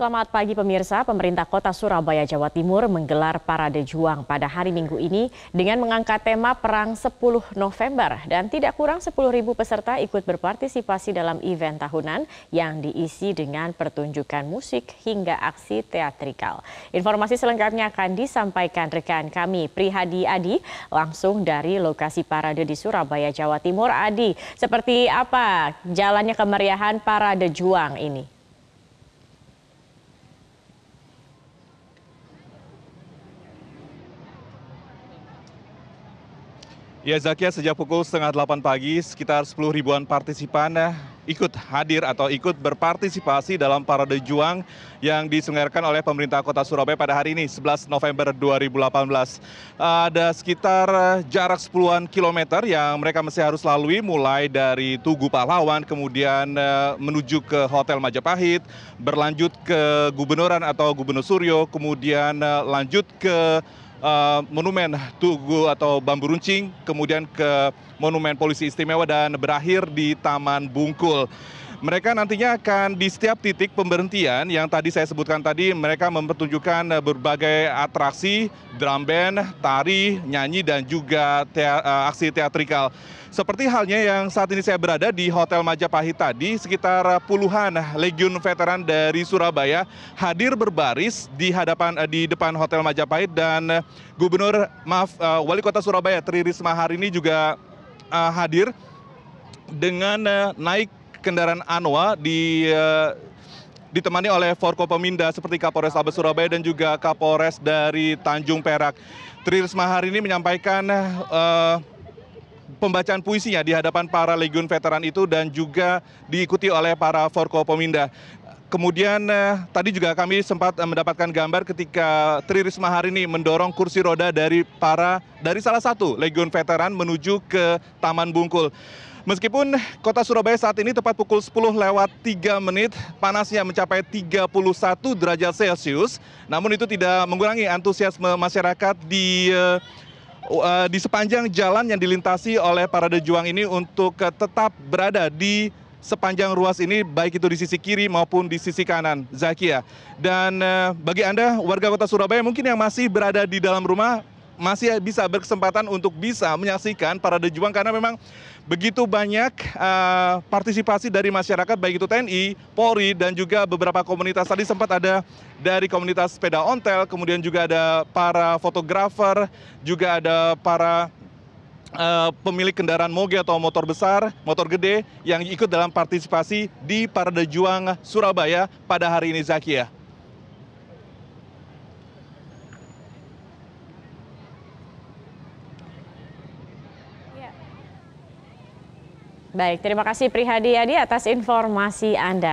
Selamat pagi pemirsa, pemerintah kota Surabaya, Jawa Timur menggelar Parade Juang pada hari Minggu ini dengan mengangkat tema Perang 10 November dan tidak kurang 10.000 peserta ikut berpartisipasi dalam event tahunan yang diisi dengan pertunjukan musik hingga aksi teatrikal. Informasi selengkapnya akan disampaikan rekan kami Prihadi Adi langsung dari lokasi parade di Surabaya, Jawa Timur. Adi, seperti apa jalannya kemeriahan Parade Juang ini? Ya Zakia, sejak pukul setengah delapan pagi sekitar sepuluh ribuan partisipan eh, ikut hadir atau ikut berpartisipasi dalam Parade Juang yang diselenggarakan oleh pemerintah kota Surabaya pada hari ini 11 November 2018. Ada sekitar eh, jarak 10-an kilometer yang mereka masih harus lalui mulai dari Tugu Pahlawan kemudian eh, menuju ke Hotel Majapahit, berlanjut ke Gubernuran atau Gubernur Suryo, kemudian lanjut ke Eh, monumen Tugu atau Bambu Runcing, kemudian ke Monumen Polisi Istimewa dan berakhir di Taman Bungkul. Mereka nantinya akan di setiap titik pemberhentian yang tadi saya sebutkan tadi mereka mempertunjukkan eh, berbagai atraksi, drum band, tari, nyanyi dan juga tea, eh, aksi teatrikal. Seperti halnya yang saat ini saya berada di Hotel Majapahit tadi, sekitar puluhan legion veteran dari Surabaya hadir berbaris di hadapan eh, di depan Hotel Majapahit dan Gubernur maaf Wali Kota Surabaya Tri Risma hari ini juga hadir dengan naik kendaraan Anoa di eh, ditemani oleh Forkopeminda seperti Kapolres Abes Surabaya dan juga Kapolres dari Tanjung Perak. Tri Risma hari ini menyampaikan uh, pembacaan puisinya di hadapan para legion veteran itu dan juga diikuti oleh para Forkopeminda. Kemudian uh, tadi juga kami sempat uh, mendapatkan gambar ketika Tri Risma hari ini mendorong kursi roda dari para dari salah satu legion veteran menuju ke Taman Bungkul. Meskipun kota Surabaya saat ini tepat pukul 10 lewat 3 menit panasnya mencapai 31 derajat Celcius, namun itu tidak mengurangi antusiasme masyarakat di eh, eh, di sepanjang jalan yang dilintasi oleh Parade Juang ini untuk eh, tetap berada di sepanjang ruas ini baik itu di sisi kiri maupun di sisi kanan Zakia. Dan bagi Anda warga Kota Surabaya mungkin yang masih berada di dalam rumah masih bisa berkesempatan untuk bisa menyaksikan parade juang karena memang begitu banyak uh, partisipasi dari masyarakat baik itu TNI, Polri dan juga beberapa komunitas tadi sempat ada dari komunitas sepeda ontel, kemudian juga ada para fotografer, juga ada para Uh, pemilik kendaraan moge atau motor besar, motor gede yang ikut dalam partisipasi di Parade Juang Surabaya pada hari ini Zakia. Baik, terima kasih Prihadi Adi atas informasi Anda.